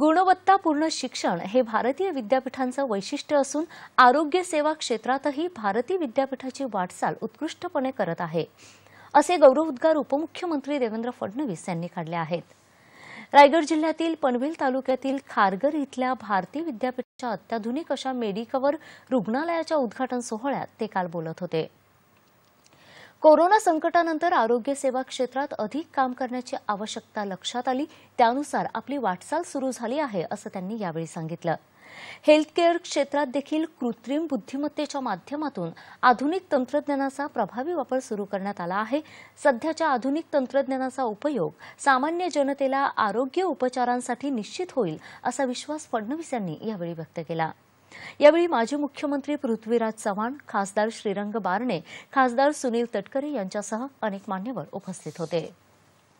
गुणवत्तापूर्ण शिक्षण हे भारतीय विद्यापीठांचं वैशिष्ट्य असून आरोग्य सेवा क्षेत्रातही भारतीय विद्यापीठाची वाटचाल उत्कृष्टपणे करत आहे असे गौरवोद्गार उपमुख्यमंत्री देवेंद्र फडणवीस यांनी काढले आहेत रायगड जिल्ह्यातील पनवेल तालुक्यातील खारगर इथल्या भारतीय विद्यापीठाच्या अत्याधुनिक अशा मेडिकवर रुग्णालयाच्या उद्घाटन सोहळ्यात ते काल बोलत होते कोरोना संकटानंतर आरोग्य सेवा क्षेत्रात अधिक काम करण्याची आवश्यकता लक्षात आली त्यानुसार आपली वाटचाल सुरू झाली आहे असं त्यांनी यावेळी सांगितलं हेल्थकेअर क्षेत्रात देखील कृत्रिम बुद्धिमत्तेच्या माध्यमातून आधुनिक तंत्रज्ञानाचा प्रभावी वापर सुरू करण्यात आला आहे सध्याच्या आधुनिक तंत्रज्ञानाचा उपयोग सामान्य जनतेला आरोग्य उपचारांसाठी निश्चित होईल असा विश्वास फडणवीस यांनी यावेळी व्यक्त केला यावेळी माजी मुख्यमंत्री पृथ्वीराज चव्हाण खासदार श्रीरंग बारणे खासदार सुनील तटकरे यांच्यासह अनेक मान्यवर उपस्थित होते